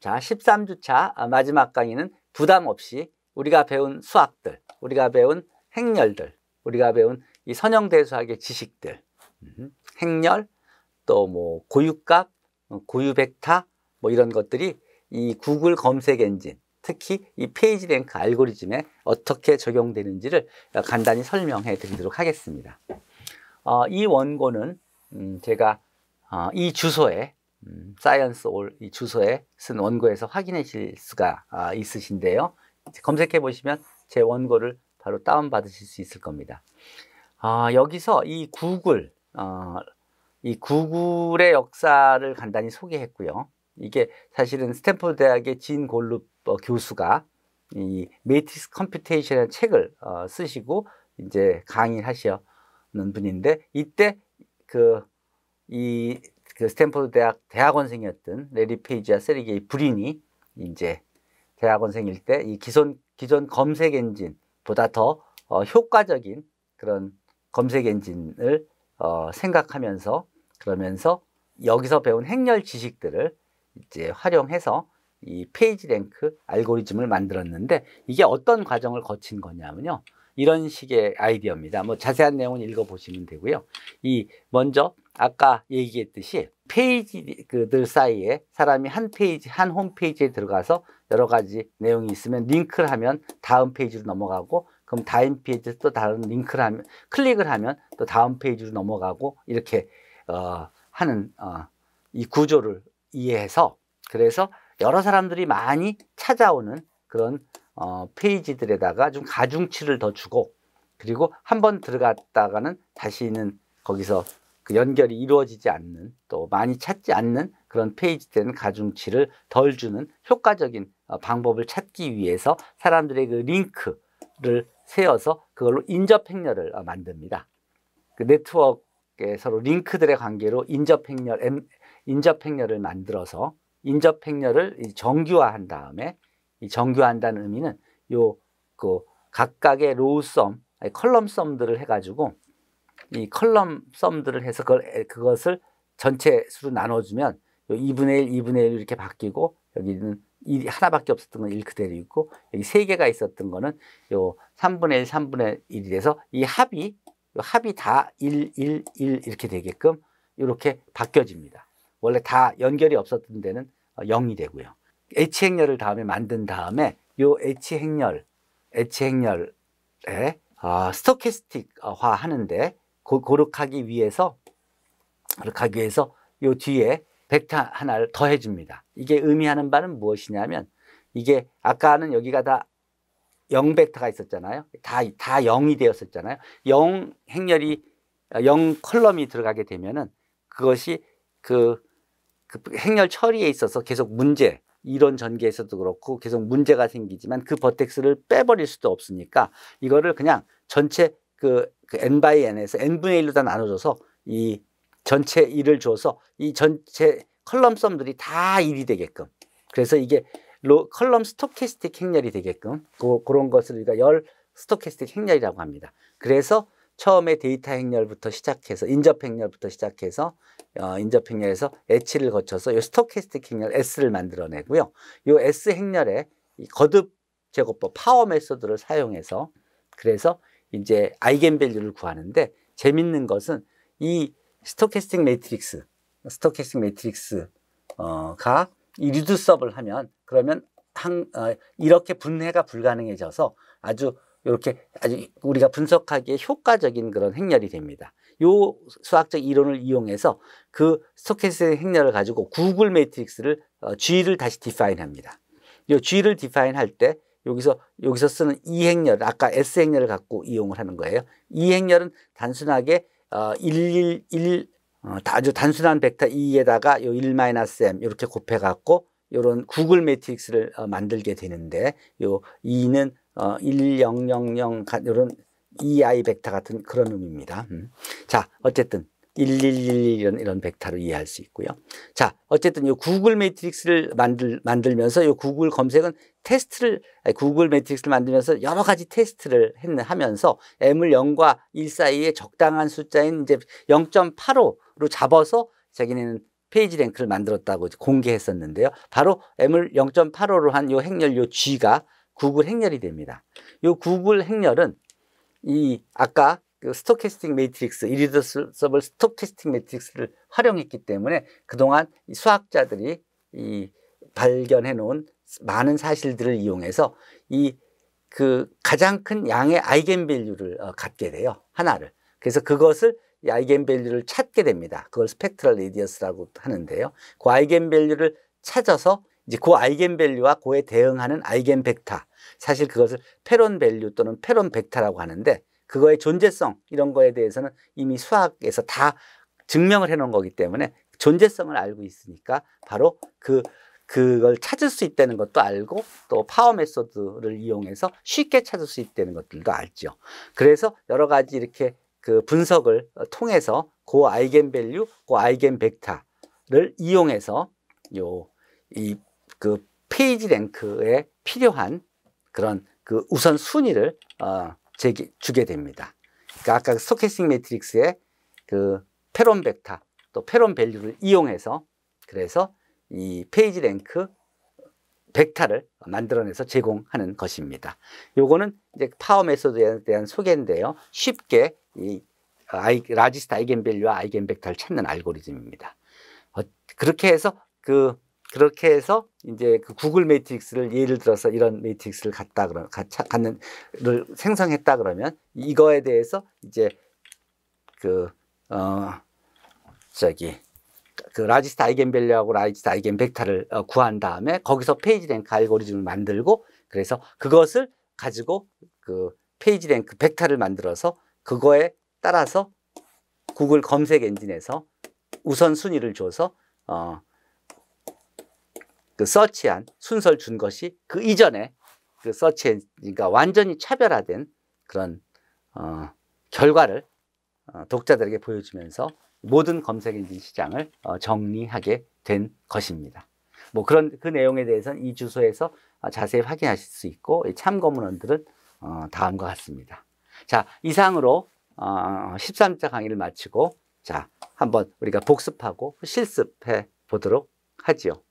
자, 13주차 아, 마지막 강의는 부담 없이 우리가 배운 수학들, 우리가 배운 행렬들, 우리가 배운 이 선형대수학의 지식들, 음, 행렬, 또 뭐 고유값, 어, 고유벡타뭐 이런 것들이 이 구글 검색 엔진, 특히 이 페이지랭크 알고리즘에 어떻게 적용되는지를 간단히 설명해 드리도록 하겠습니다. 어, 이 원고는 음, 제가 어, 이 주소에 음, 사이언스 올 이 주소에 쓴 원고에서 확인해 실 수가 아, 있으신데요. 검색해 보시면 제 원고를 바로 다운받으실 수 있을 겁니다. 아, 여기서 이 구글, 어, 이 구글의 역사를 간단히 소개했고요. 이게 사실은 스탠퍼드 대학의 진 골룹 어, 교수가 이 매트릭스 컴퓨테이션이라는 책을 어, 쓰시고 이제 강의하시는 를 분인데 이때 그이 그 스탠퍼드 대학 대학원생이었던 레리 페이지와 세르게이 브린이 이제 대학원생일 때 이 기존 기존 검색 엔진보다 더 어, 효과적인 그런 검색 엔진을 어, 생각하면서 그러면서 여기서 배운 행렬 지식들을 이제 활용해서 이 페이지 랭크 알고리즘을 만들었는데 이게 어떤 과정을 거친 거냐면요. 이런 식의 아이디어입니다. 뭐 자세한 내용은 읽어보시면 되고요. 이 먼저 아까 얘기했듯이 페이지들 사이에 사람이 한 페이지, 한 홈페이지에 들어가서 여러 가지 내용이 있으면 링크를 하면 다음 페이지로 넘어가고 그럼 다음 페이지에서 또 다른 링크를 하면 클릭을 하면 또 다음 페이지로 넘어가고 이렇게 어, 하는 어, 이 구조를 이해해서 그래서 여러 사람들이 많이 찾아오는 그런 어, 페이지들에다가 좀 가중치를 더 주고 그리고 한 번 들어갔다가는 다시는 거기서 그 연결이 이루어지지 않는 또 많이 찾지 않는 그런 페이지들은 가중치를 덜 주는 효과적인 어, 방법을 찾기 위해서 사람들의 그 링크를 세워서 그걸로 인접 행렬을 어, 만듭니다. 그 네트워크에 서로 링크들의 관계로 인접 행렬 인접 행렬을 만들어서 인접 행렬을 정규화한 다음에 이 정교한다는 의미는 요그 각각의 로우썸, 컬럼썸들을 해가지고 이 컬럼썸들을 해서 그걸, 그것을 전체 수로 나눠주면 요 2분의 1, 2분의 1 이렇게 바뀌고 여기는 이 하나밖에 없었던 건 1 그대로 있고 여기 세 개가 있었던 거는 요 3분의 1, 3분의 1이 돼서 이 합이 요 합이 다 1, 1, 1 이렇게 되게끔 이렇게 바뀌어집니다. 원래 다 연결이 없었던 데는 0이 되고요. H 행렬을 다음에 만든 다음에 요 H 행렬, H 행렬에 아, 스토캐스틱화 하는데 고, 고룩하기 위해서 고룩하기 위해서 요 뒤에 벡터 하나를 더해 줍니다. 이게 의미하는 바는 무엇이냐면 이게 아까는 여기가 다 0벡터가 있었잖아요. 다, 다 0이 되었었잖아요. 0 행렬이, 0 컬럼이 들어가게 되면은 그것이 그, 그 행렬 처리에 있어서 계속 문제, 이런 전개에서도 그렇고 계속 문제가 생기지만 그 버텍스를 빼버릴 수도 없으니까 이거를 그냥 전체 그, 그 n by n에서 n분의 1로 다 나눠줘서 이 전체 일을 줘서 이 전체 컬럼 썸들이 다 1이 되게끔 그래서 이게 로, 컬럼 스토캐스틱 행렬이 되게끔 고, 그런 것을 우리가 열 스토캐스틱 행렬이라고 합니다. 그래서 처음에 데이터 행렬부터 시작해서 인접 행렬부터 시작해서 어, 인접 행렬에서 H를 거쳐서 이 스토캐스틱 행렬 S를 만들어내고요. 이 S 행렬에 이 거듭 제곱법 파워 메소드를 사용해서 그래서 이제 아이겐 밸류를 구하는데 재밌는 것은 이 스토캐스틱 매트릭스 스토캐스틱 매트릭스가 어, 이 리두섭을 하면 그러면 한, 어, 이렇게 분해가 불가능해져서 아주 이렇게 아주 우리가 분석하기에 효과적인 그런 행렬이 됩니다. 요 수학적 이론을 이용해서 그 스토캐스틱 행렬을 가지고 구글 매트릭스를 어, G를 다시 디파인합니다. 요 G를 디파인할 때 여기서 여기서 쓰는 이 e 행렬 아까 S 행렬을 갖고 이용을 하는 거예요. 이 e 행렬은 단순하게 어, 111 어, 아주 단순한 벡터 2에다가 요 1-m 이렇게 곱해 갖고 요런 구글 매트릭스를 어, 만들게 되는데 요 2는 어, 1000 이런 EI 벡터 같은 그런 의미입니다. 음. 자, 어쨌든 1111 이런, 이런 벡터로 이해할 수 있고요. 자, 어쨌든 이 구글 매트릭스를 만들, 만들면서 이 구글 검색은 테스트를, 아니, 구글 매트릭스를 만들면서 여러 가지 테스트를 했, 하면서 M을 0과 1 사이에 적당한 숫자인 이제 0.85로 잡아서 자기네는 페이지 랭크를 만들었다고 공개했었는데요. 바로 M을 0.85로 한 요 행렬 요 G가 구글 행렬이 됩니다. 이 구글 행렬은 이 아까 그 스토캐스틱 매트릭스, 이리더서블 스토캐스틱 매트릭스를 활용했기 때문에 그동안 수학자들이 이 발견해 놓은 많은 사실들을 이용해서 이 그 가장 큰 양의 아이겐 밸류를 어, 갖게 돼요. 하나를. 그래서 그것을 이 아이겐 밸류를 찾게 됩니다. 그걸 스펙트럴 레디어스라고 하는데요. 그 아이겐 밸류를 찾아서 이제 그 아이겐밸류와 그에 대응하는 아이겐벡터 사실 그것을 페론밸류 또는 페론벡터라고 하는데 그거의 존재성 이런 거에 대해서는 이미 수학에서 다 증명을 해놓은 거기 때문에 존재성을 알고 있으니까 바로 그 그걸 찾을 수 있다는 것도 알고 또 파워 메소드를 이용해서 쉽게 찾을 수 있다는 것들도 알죠. 그래서 여러 가지 이렇게 그 분석을 통해서 고 그 아이겐 밸류, 고 그 아이겐 벡터를 이용해서 요이 그 페이지 랭크에 필요한 그런 그 우선 순위를 어, 제기, 주게 됩니다. 그러니까 아까 스토캐스틱 매트릭스의 그, 그 페론 벡터 또 페론 밸류를 이용해서 그래서 이 페이지 랭크 벡터를 만들어내서 제공하는 것입니다. 요거는 이제 파워 메소드에 대한 소개인데요. 쉽게 이 아이, 라지스타 아이겐 밸류와 아이겐 벡터를 찾는 알고리즘입니다. 어, 그렇게 해서 그 그렇게 해서 이제 그 구글 매트릭스를 예를 들어서 이런 매트릭스를 갖다 그러면 갖는를 생성했다 그러면 이거에 대해서 이제 그 어 저기 그 라지스트 아이겐 밸류하고 라지스트 아이겐 벡터를 어, 구한 다음에 거기서 페이지 랭크 알고리즘을 만들고 그래서 그것을 가지고 그 페이지 랭크 벡터를 만들어서 그거에 따라서 구글 검색 엔진에서 우선 순위를 줘서 어그 서치한 순서를 준 것이 그 이전에 그 서치 엔진과 그러니까 완전히 차별화된 그런 어, 결과를 어, 독자들에게 보여주면서 모든 검색 엔진 시장을 어, 정리하게 된 것입니다. 뭐 그런 그 내용에 대해서는 이 주소에서 자세히 확인하실 수 있고 참고문헌들은 어, 다음과 같습니다. 자 이상으로 13자 어, 강의를 마치고 자 한번 우리가 복습하고 실습해 보도록 하지요.